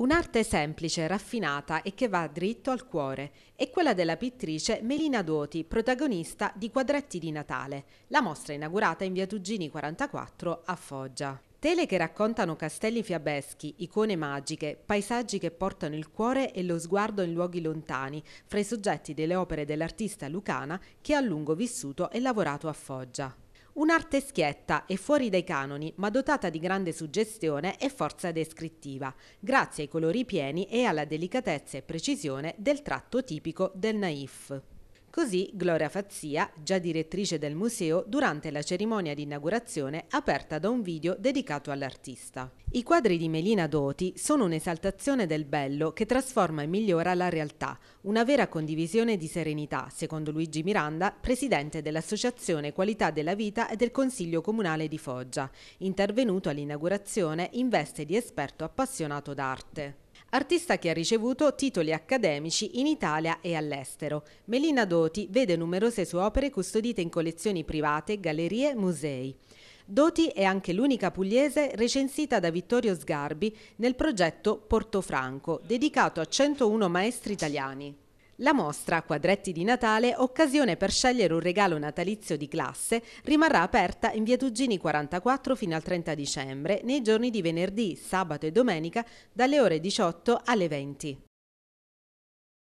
Un'arte semplice, raffinata e che va dritto al cuore è quella della pittrice Melina Doti, protagonista di Quadretti di Natale, la mostra inaugurata in via Tuggini 44 a Foggia. Tele che raccontano castelli fiabeschi, icone magiche, paesaggi che portano il cuore e lo sguardo in luoghi lontani, fra i soggetti delle opere dell'artista lucana che ha a lungo vissuto e lavorato a Foggia. Un'arte schietta e fuori dai canoni, ma dotata di grande suggestione e forza descrittiva, grazie ai colori pieni e alla delicatezza e precisione del tratto tipico del naif. Così Gloria Fazzia, già direttrice del museo, durante la cerimonia di inaugurazione aperta da un video dedicato all'artista. I quadri di Melina Doti sono un'esaltazione del bello che trasforma e migliora la realtà, una vera condivisione di serenità, secondo Luigi Miranda, presidente dell'Associazione Qualità della Vita e del Consiglio Comunale di Foggia, intervenuto all'inaugurazione in veste di esperto appassionato d'arte artista che ha ricevuto titoli accademici in Italia e all'estero. Melina Doti vede numerose sue opere custodite in collezioni private, gallerie, musei. Doti è anche l'unica pugliese recensita da Vittorio Sgarbi nel progetto Portofranco, dedicato a 101 maestri italiani. La mostra Quadretti di Natale, occasione per scegliere un regalo natalizio di classe, rimarrà aperta in via Tuggini 44 fino al 30 dicembre, nei giorni di venerdì, sabato e domenica, dalle ore 18 alle 20.